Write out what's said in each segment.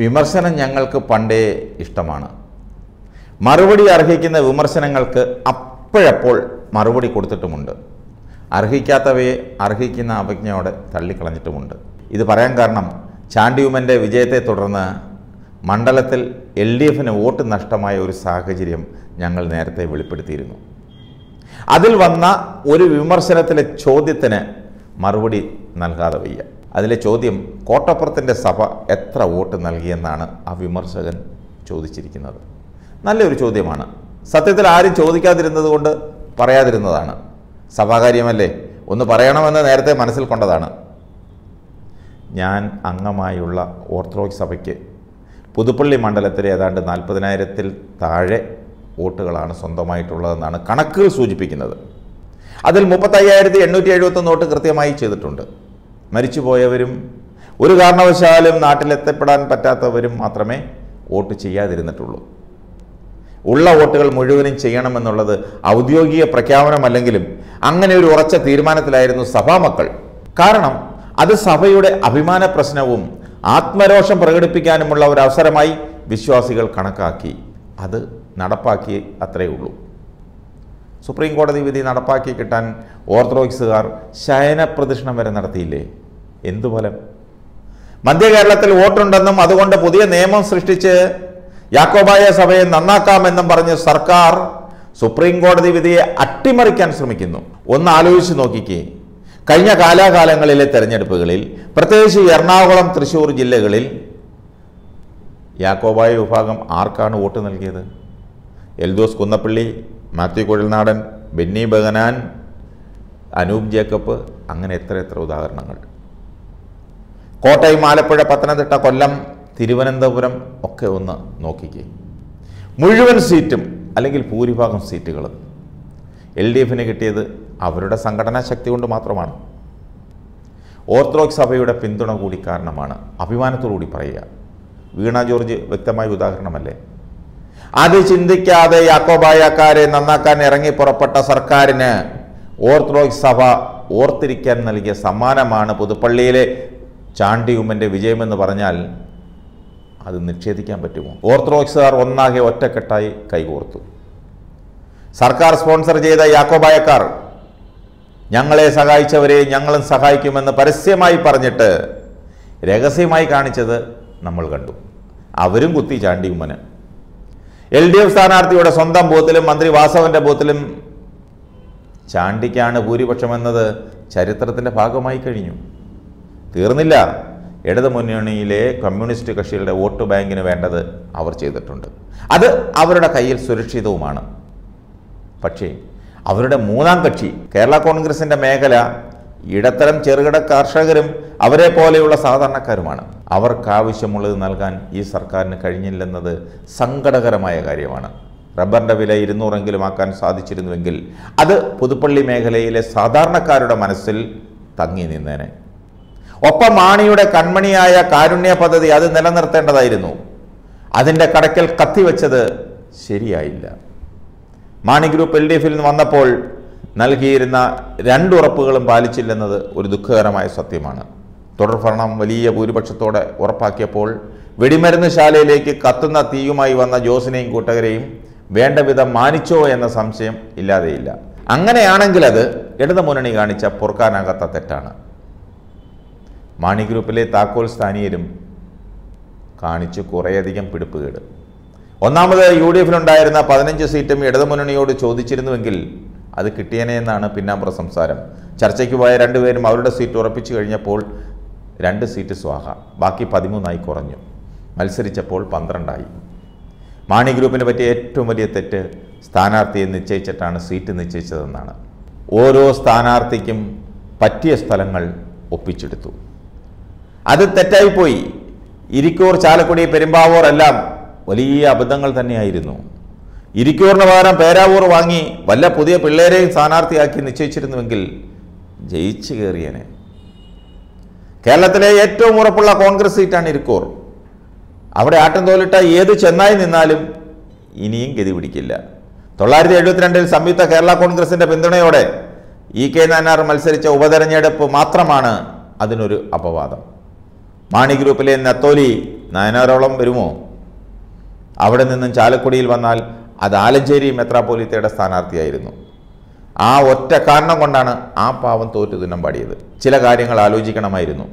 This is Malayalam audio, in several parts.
വിമർശനം ഞങ്ങൾക്ക് പണ്ടേ ഇഷ്ടമാണ് മറുപടി അർഹിക്കുന്ന വിമർശനങ്ങൾക്ക് അപ്പോഴപ്പോൾ മറുപടി കൊടുത്തിട്ടുമുണ്ട് അർഹിക്കാത്തവയെ അർഹിക്കുന്ന അവജ്ഞയോടെ തള്ളിക്കളഞ്ഞിട്ടുമുണ്ട് ഇത് പറയാൻ കാരണം ചാണ്ടിയുമൻ്റെ വിജയത്തെ തുടർന്ന് മണ്ഡലത്തിൽ എൽ ഡി എഫിന് വോട്ട് നഷ്ടമായ ഒരു സാഹചര്യം ഞങ്ങൾ നേരത്തെ വെളിപ്പെടുത്തിയിരുന്നു അതിൽ വന്ന ഒരു വിമർശനത്തിലെ ചോദ്യത്തിന് മറുപടി നൽകാതെ വയ്യ അതിലെ ചോദ്യം കോട്ടപ്പുറത്തിൻ്റെ സഭ എത്ര വോട്ട് നൽകിയെന്നാണ് ആ വിമർശകൻ ചോദിച്ചിരിക്കുന്നത് നല്ലൊരു ചോദ്യമാണ് സത്യത്തിൽ ആരും ചോദിക്കാതിരുന്നത് കൊണ്ട് പറയാതിരുന്നതാണ് സഭാകാര്യമല്ലേ ഒന്ന് പറയണമെന്ന് നേരത്തെ മനസ്സിൽ കൊണ്ടതാണ് ഞാൻ അംഗമായുള്ള ഓർത്തഡോക്സ് സഭയ്ക്ക് പുതുപ്പള്ളി മണ്ഡലത്തിൽ ഏതാണ്ട് നാൽപ്പതിനായിരത്തിൽ താഴെ വോട്ടുകളാണ് സ്വന്തമായിട്ടുള്ളതെന്നാണ് കണക്കുകൾ സൂചിപ്പിക്കുന്നത് അതിൽ മുപ്പത്തയ്യായിരത്തി എണ്ണൂറ്റി എഴുപത്തൊന്ന് വോട്ട് കൃത്യമായി ചെയ്തിട്ടുണ്ട് മരിച്ചുപോയവരും ഒരു കാരണവശാലും നാട്ടിലെത്തപ്പെടാൻ പറ്റാത്തവരും മാത്രമേ വോട്ട് ചെയ്യാതിരുന്നിട്ടുള്ളൂ ഉള്ള വോട്ടുകൾ മുഴുവനും ചെയ്യണമെന്നുള്ളത് ഔദ്യോഗിക പ്രഖ്യാപനമല്ലെങ്കിലും അങ്ങനെ ഒരു ഉറച്ച തീരുമാനത്തിലായിരുന്നു സഭാമക്കൾ കാരണം അത് സഭയുടെ അഭിമാന പ്രശ്നവും ആത്മരോഷം പ്രകടിപ്പിക്കാനുമുള്ള ഒരു അവസരമായി വിശ്വാസികൾ കണക്കാക്കി അത് നടപ്പാക്കി അത്രയേ ഉള്ളൂ സുപ്രീം കോടതി വിധി നടപ്പാക്കി കിട്ടാൻ ഓർത്തഡോക്സുകാർ ശയനപ്രദക്ഷിണം വരെ നടത്തിയില്ലേ എന്തു ഫലം മധ്യകേരളത്തിൽ വോട്ടുണ്ടെന്നും അതുകൊണ്ട് പുതിയ നിയമം സൃഷ്ടിച്ച് യാക്കോബായ സഭയെ നന്നാക്കാമെന്നും പറഞ്ഞ് സർക്കാർ സുപ്രീം കോടതി വിധിയെ അട്ടിമറിക്കാൻ ശ്രമിക്കുന്നു ഒന്ന് ആലോചിച്ച് നോക്കിക്കേ കഴിഞ്ഞ കാലാകാലങ്ങളിലെ തെരഞ്ഞെടുപ്പുകളിൽ പ്രത്യേകിച്ച് എറണാകുളം തൃശ്ശൂർ ജില്ലകളിൽ യാക്കോബായ വിഭാഗം ആർക്കാണ് വോട്ട് നൽകിയത് എൽദോസ് കുന്നപ്പള്ളി മാത്യു കുഴൽനാടൻ ബെന്നി ബഗനാൻ അനൂപ് ജേക്കബ് അങ്ങനെ എത്ര എത്ര ഉദാഹരണങ്ങൾ കോട്ടയം ആലപ്പുഴ പത്തനംതിട്ട കൊല്ലം തിരുവനന്തപുരം ഒക്കെ ഒന്ന് നോക്കിക്കേ മുഴുവൻ സീറ്റും അല്ലെങ്കിൽ ഭൂരിഭാഗം സീറ്റുകൾ എൽ ഡി എഫിന് കിട്ടിയത് അവരുടെ സംഘടനാ ശക്തി കൊണ്ട് മാത്രമാണ് ഓർത്തഡോക്സ് സഭയുടെ പിന്തുണ കൂടി കാരണമാണ് അഭിമാനത്തോടു കൂടി പറയുക വീണ ജോർജ് വ്യക്തമായ ഉദാഹരണമല്ലേ അത് ചിന്തിക്കാതെ യാക്കോബായക്കാരെ നന്നാക്കാൻ ഇറങ്ങി പുറപ്പെട്ട സർക്കാരിന് ഓർത്തഡോക്സ് സഭ ഓർത്തിരിക്കാൻ നൽകിയ സമ്മാനമാണ് പുതുപ്പള്ളിയിലെ ചാണ്ടിയുമ്മൻ്റെ വിജയമെന്ന് പറഞ്ഞാൽ അത് നിഷേധിക്കാൻ പറ്റുമോ ഓർത്തഡോക്സുകാർ ഒന്നാകെ ഒറ്റക്കെട്ടായി കൈകോർത്തു സർക്കാർ സ്പോൺസർ ചെയ്ത യാക്കോബായക്കാർ ഞങ്ങളെ സഹായിച്ചവരെ ഞങ്ങളും സഹായിക്കുമെന്ന് പരസ്യമായി പറഞ്ഞിട്ട് രഹസ്യമായി കാണിച്ചത് നമ്മൾ കണ്ടു അവരും കുത്തി ചാണ്ടിയുമ്മന് എൽ ഡി എഫ് സ്ഥാനാർത്ഥിയുടെ സ്വന്തം ബൂത്തിലും മന്ത്രി വാസവന്റെ ബൂത്തിലും ചാണ്ടിക്കാണ് എന്നത് ചരിത്രത്തിന്റെ ഭാഗമായി കഴിഞ്ഞു തീർന്നില്ല ഇടതു മുന്നണിയിലെ കമ്മ്യൂണിസ്റ്റ് കക്ഷികളുടെ വോട്ട് ബാങ്കിന് വേണ്ടത് അവർ ചെയ്തിട്ടുണ്ട് അത് അവരുടെ കയ്യിൽ സുരക്ഷിതവുമാണ് പക്ഷേ അവരുടെ മൂന്നാം കക്ഷി കേരള കോൺഗ്രസിൻ്റെ മേഖല ഇടത്തരം ചെറുകിട കർഷകരും അവരെ പോലെയുള്ള സാധാരണക്കാരുമാണ് അവർക്കാവശ്യമുള്ളത് നൽകാൻ ഈ സർക്കാരിന് കഴിഞ്ഞില്ലെന്നത് സങ്കടകരമായ കാര്യമാണ് റബ്ബറിൻ്റെ വില ഇരുന്നൂറെങ്കിലും ആക്കാൻ സാധിച്ചിരുന്നുവെങ്കിൽ അത് പുതുപ്പള്ളി മേഖലയിലെ സാധാരണക്കാരുടെ മനസ്സിൽ തങ്ങി നിന്നേനെ ഒപ്പം മാണിയുടെ കൺമണിയായ കാരുണ്യ പദ്ധതി അത് നിലനിർത്തേണ്ടതായിരുന്നു അതിൻ്റെ കടക്കൽ കത്തിവെച്ചത് ശരിയായില്ല മാണി ഗ്രൂപ്പ് എൽ ഡി എഫിൽ നിന്ന് വന്നപ്പോൾ നൽകിയിരുന്ന രണ്ടുറപ്പുകളും പാലിച്ചില്ലെന്നത് ഒരു ദുഃഖകരമായ സത്യമാണ് തുടർഭരണം വലിയ ഭൂരിപക്ഷത്തോടെ ഉറപ്പാക്കിയപ്പോൾ വെടിമരുന്ന് ശാലയിലേക്ക് കത്തുന്ന തീയുമായി വന്ന ജോസിനെയും കൂട്ടകരെയും വേണ്ട വിധം മാനിച്ചോ എന്ന സംശയം ഇല്ലാതെയില്ല അങ്ങനെയാണെങ്കിൽ അത് ഇടതുമുന്നണി കാണിച്ച പൊറുക്കാനാകാത്ത തെറ്റാണ് മാണി ഗ്രൂപ്പിലെ താക്കോൽ സ്ഥാനീയരും കാണിച്ചു കുറേയധികം പിടിപ്പുകേട് ഒന്നാമത് യു ഡി എഫിലുണ്ടായിരുന്ന പതിനഞ്ച് സീറ്റും ഇടതുമുന്നണിയോട് ചോദിച്ചിരുന്നുവെങ്കിൽ അത് കിട്ടിയേനെ എന്നാണ് പിന്നാമ്പുറ സംസാരം ചർച്ചയ്ക്ക് പോയ രണ്ടുപേരും അവരുടെ സീറ്റ് ഉറപ്പിച്ചു കഴിഞ്ഞപ്പോൾ രണ്ട് സീറ്റ് സ്വാഹ ബാക്കി പതിമൂന്നായി കുറഞ്ഞു മത്സരിച്ചപ്പോൾ പന്ത്രണ്ടായി മാണി ഗ്രൂപ്പിനെ പറ്റിയ ഏറ്റവും വലിയ തെറ്റ് സ്ഥാനാർത്ഥിയെ നിശ്ചയിച്ചിട്ടാണ് സീറ്റ് നിശ്ചയിച്ചതെന്നാണ് ഓരോ സ്ഥാനാർത്ഥിക്കും പറ്റിയ സ്ഥലങ്ങൾ ഒപ്പിച്ചെടുത്തു അത് തെറ്റായിപ്പോയി ഇരിക്കൂർ ചാലക്കുടി പെരുമ്പാവൂർ എല്ലാം വലിയ അബദ്ധങ്ങൾ തന്നെയായിരുന്നു ഇരിക്കൂറിന് പകരം പേരാവൂർ വാങ്ങി വല്ല പുതിയ പിള്ളേരെയും സ്ഥാനാർത്ഥിയാക്കി നിശ്ചയിച്ചിരുന്നുവെങ്കിൽ ജയിച്ചു കയറിയനെ കേരളത്തിലെ ഏറ്റവും ഉറപ്പുള്ള കോൺഗ്രസ് സീറ്റാണ് ഇരിക്കൂർ അവിടെ ആട്ടം തോലിട്ട ഏത് ചെന്നായി നിന്നാലും ഇനിയും ഗതി പിടിക്കില്ല തൊള്ളായിരത്തി എഴുപത്തിരണ്ടിൽ സംയുക്ത കേരള കോൺഗ്രസിൻ്റെ പിന്തുണയോടെ ഇ കെ നാനാർ മത്സരിച്ച ഉപതെരഞ്ഞെടുപ്പ് മാത്രമാണ് അതിനൊരു അപവാദം മാണി ഗ്രൂപ്പിലെ നത്തോലി നായനാറോളം വരുമോ അവിടെ നിന്നും ചാലക്കുടിയിൽ വന്നാൽ അത് ആലഞ്ചേരി മെത്രാപോലിത്തയുടെ സ്ഥാനാർത്ഥിയായിരുന്നു ആ ഒറ്റ കാരണം കൊണ്ടാണ് ആ പാവം തോറ്റു ദിനം പാടിയത് ചില കാര്യങ്ങൾ ആലോചിക്കണമായിരുന്നു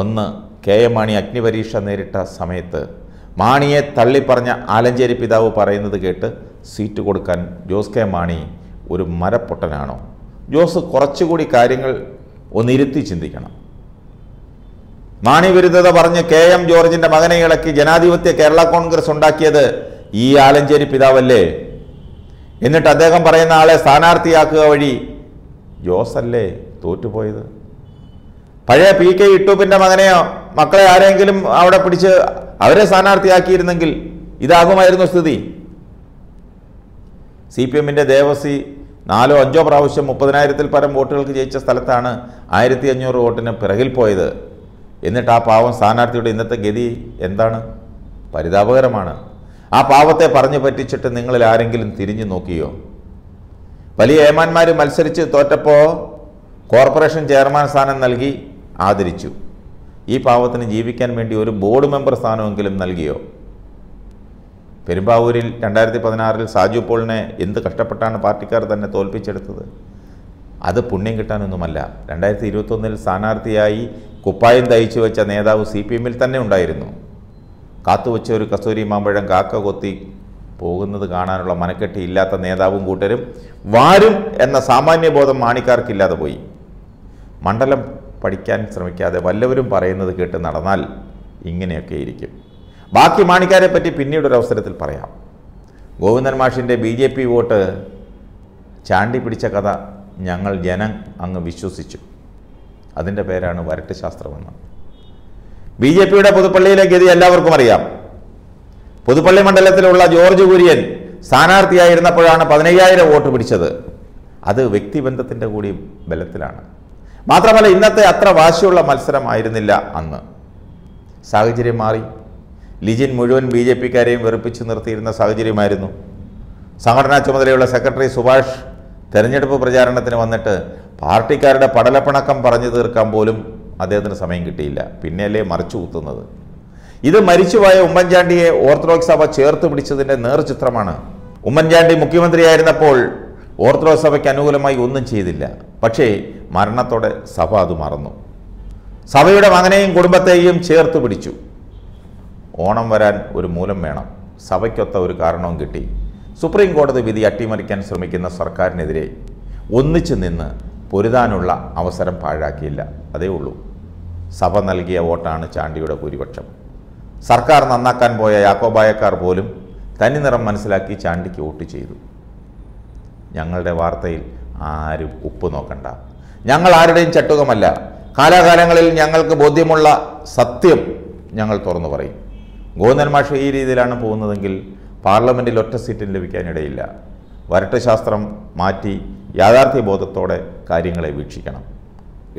ഒന്ന് കെ എം മാണി അഗ്നിപരീക്ഷ നേരിട്ട സമയത്ത് മാണിയെ തള്ളിപ്പറഞ്ഞ ആലഞ്ചേരി പിതാവ് പറയുന്നത് കേട്ട് സീറ്റ് കൊടുക്കാൻ ജോസ് കെ മാണി ഒരു മരപ്പൊട്ടനാണോ ജോസ് കുറച്ചുകൂടി കാര്യങ്ങൾ ഒന്നിരുത്തി ചിന്തിക്കണം മാണി വിരുദ്ധത പറഞ്ഞ് കെ എം ജോർജിൻ്റെ മകനെ ഇളക്കി ജനാധിപത്യ കേരള കോൺഗ്രസ് ഉണ്ടാക്കിയത് ഈ ആലഞ്ചേരി പിതാവല്ലേ എന്നിട്ട് അദ്ദേഹം പറയുന്ന ആളെ സ്ഥാനാർത്ഥിയാക്കുക വഴി ജോസല്ലേ തോറ്റുപോയത് പഴയ പി കെ ഇട്ടൂപ്പിൻ്റെ മകനെയോ മക്കളെ ആരെങ്കിലും അവിടെ പിടിച്ച് അവരെ സ്ഥാനാർത്ഥിയാക്കിയിരുന്നെങ്കിൽ ഇതാകുമായിരുന്നു സ്ഥിതി സി പി എമ്മിൻ്റെ ദേവസി നാലോ അഞ്ചോ പ്രാവശ്യം മുപ്പതിനായിരത്തിൽ പരം വോട്ടുകൾക്ക് ജയിച്ച സ്ഥലത്താണ് ആയിരത്തി അഞ്ഞൂറ് വോട്ടിന് പിറകിൽ പോയത് എന്നിട്ട് ആ പാവം സ്ഥാനാർത്ഥിയുടെ ഇന്നത്തെ ഗതി എന്താണ് പരിതാപകരമാണ് ആ പാവത്തെ പറഞ്ഞു പറ്റിച്ചിട്ട് നിങ്ങളിൽ ആരെങ്കിലും തിരിഞ്ഞു നോക്കിയോ വലിയ ഏമാന്മാർ മത്സരിച്ച് തോറ്റപ്പോൾ കോർപ്പറേഷൻ ചെയർമാൻ സ്ഥാനം നൽകി ആദരിച്ചു ഈ പാവത്തിന് ജീവിക്കാൻ വേണ്ടി ഒരു ബോർഡ് മെമ്പർ സ്ഥാനമെങ്കിലും നൽകിയോ പെരുമ്പാവൂരിൽ രണ്ടായിരത്തി പതിനാറിൽ സാജു പോളിനെ എന്ത് കഷ്ടപ്പെട്ടാണ് പാർട്ടിക്കാർ തന്നെ തോൽപ്പിച്ചെടുത്തത് അത് പുണ്യം കിട്ടാനൊന്നുമല്ല രണ്ടായിരത്തി ഇരുപത്തൊന്നിൽ സ്ഥാനാർത്ഥിയായി കുപ്പായം തയ്ച്ചു വെച്ച നേതാവ് സി പി എമ്മിൽ തന്നെ ഉണ്ടായിരുന്നു കാത്തുവച്ച ഒരു കസ്തൂരി മാമ്പഴം കാക്ക കൊത്തി പോകുന്നത് കാണാനുള്ള മനക്കെട്ടി ഇല്ലാത്ത നേതാവും കൂട്ടരും വാരും എന്ന സാമാന്യബോധം മാണിക്കാർക്കില്ലാതെ പോയി മണ്ഡലം പഠിക്കാൻ ശ്രമിക്കാതെ വല്ലവരും പറയുന്നത് കേട്ട് നടന്നാൽ ഇങ്ങനെയൊക്കെ ഇരിക്കും ബാക്കി മാണിക്കാരെ പറ്റി പിന്നീടൊരവസരത്തിൽ പറയാം ഗോവിന്ദൻ മാഷിൻ്റെ B J P vote Chandy പിടിച്ച കഥ ഞങ്ങൾ ജനം അങ്ങ് വിശ്വസിച്ചു അതിൻ്റെ പേരാണ് വരട്ട് ശാസ്ത്രമെന്ന് ബി ജെ പിയുടെ പുതുപ്പള്ളിയിലെ ഗതി എല്ലാവർക്കും അറിയാം പുതുപ്പള്ളി മണ്ഡലത്തിലുള്ള ജോർജ് കുര്യൻ സ്ഥാനാർത്ഥിയായിരുന്നപ്പോഴാണ് പതിനയ്യായിരം വോട്ട് പിടിച്ചത് അത് വ്യക്തിബന്ധത്തിൻ്റെ കൂടി ബലത്തിലാണ് മാത്രമല്ല ഇന്നത്തെ അത്ര വാശിയുള്ള മത്സരമായിരുന്നില്ല അന്ന് സാഹചര്യം മാറി ലിജിൻ മുഴുവൻ ബി ജെ പിക്കാരെയും വെറുപ്പിച്ച് നിർത്തിയിരുന്ന സാഹചര്യമായിരുന്നു സംഘടനാ ചുമതലയുള്ള സെക്രട്ടറി സുഭാഷ് തെരഞ്ഞെടുപ്പ് പ്രചാരണത്തിന് വന്നിട്ട് പാർട്ടിക്കാരുടെ പടലപ്പിണക്കം പറഞ്ഞു തീർക്കാൻ പോലും അദ്ദേഹത്തിന് സമയം കിട്ടിയില്ല പിന്നെയല്ലേ മറിച്ചു കുത്തുന്നത് ഇത് മരിച്ചുപോയ ഉമ്മൻചാണ്ടിയെ ഓർത്തഡോക്സ് സഭ ചേർത്ത് പിടിച്ചതിൻ്റെ നേർചിത്രമാണ് ഉമ്മൻചാണ്ടി മുഖ്യമന്ത്രിയായിരുന്നപ്പോൾ ഓർത്തഡോക്സ് സഭയ്ക്ക് അനുകൂലമായി ഒന്നും ചെയ്തില്ല പക്ഷേ മരണത്തോടെ സഭ അത് മറന്നു സഭയുടെ മകനെയും കുടുംബത്തെയും ചേർത്ത് പിടിച്ചു ഓണം വരാൻ ഒരു മൂലം വേണം സഭയ്ക്കൊത്ത ഒരു കാരണവും കിട്ടി സുപ്രീം കോടതി വിധി അട്ടിമറിക്കാൻ ശ്രമിക്കുന്ന സർക്കാരിനെതിരെ ഒന്നിച്ചു നിന്ന് പൊരുതാനുള്ള അവസരം പാഴാക്കിയില്ല അതേ ഉള്ളൂ സഭ നൽകിയ വോട്ടാണ് ചാണ്ടിയുടെ ഭൂരിപക്ഷം സർക്കാർ നന്നാക്കാൻ പോയ യാക്കോബായക്കാർ പോലും തനി നിറം മനസ്സിലാക്കി ചാണ്ടിക്ക് വോട്ട് ചെയ്തു ഞങ്ങളുടെ വാർത്തയിൽ ആരും ഉപ്പ് നോക്കണ്ട ഞങ്ങൾ ആരുടെയും ചട്ടുകമല്ല കാലാകാലങ്ങളിൽ ഞങ്ങൾക്ക് ബോധ്യമുള്ള സത്യം ഞങ്ങൾ തുറന്നു പറയും ഗോന്ദൻ മാഷ് ഈ രീതിയിലാണ് പോകുന്നതെങ്കിൽ പാർലമെൻറ്റിൽ ഒറ്റ സീറ്റിന് ലഭിക്കാനിടയില്ല വരട്ടശാസ്ത്രം മാറ്റി യാഥാർത്ഥ്യബോധത്തോടെ കാര്യങ്ങളെ വീക്ഷിക്കണം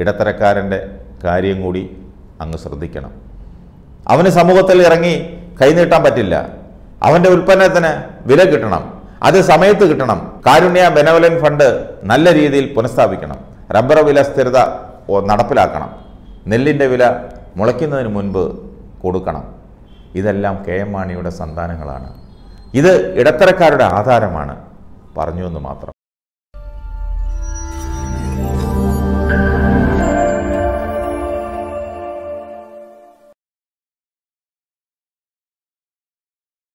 ഇടത്തരക്കാരൻ്റെ കാര്യം കൂടി അങ്ങ് ശ്രദ്ധിക്കണം അവന് സമൂഹത്തിൽ ഇറങ്ങി കൈനീട്ടാൻ പറ്റില്ല അവൻ്റെ ഉൽപ്പന്നത്തിന് വില കിട്ടണം അത് സമയത്ത് കിട്ടണം കാരുണ്യ ബെനവലൻ ഫണ്ട് നല്ല രീതിയിൽ പുനഃസ്ഥാപിക്കണം റബ്ബർ വില സ്ഥിരത നടപ്പിലാക്കണം നെല്ലിൻ്റെ വില മുളയ്ക്കുന്നതിന് മുൻപ് കൊടുക്കണം ഇതെല്ലാം കെ എം മാണിയുടെ സന്താനങ്ങളാണ് ഇത് ഇടത്തരക്കാരുടെ ആധാരമാണ് പറഞ്ഞു എന്ന് മാത്രം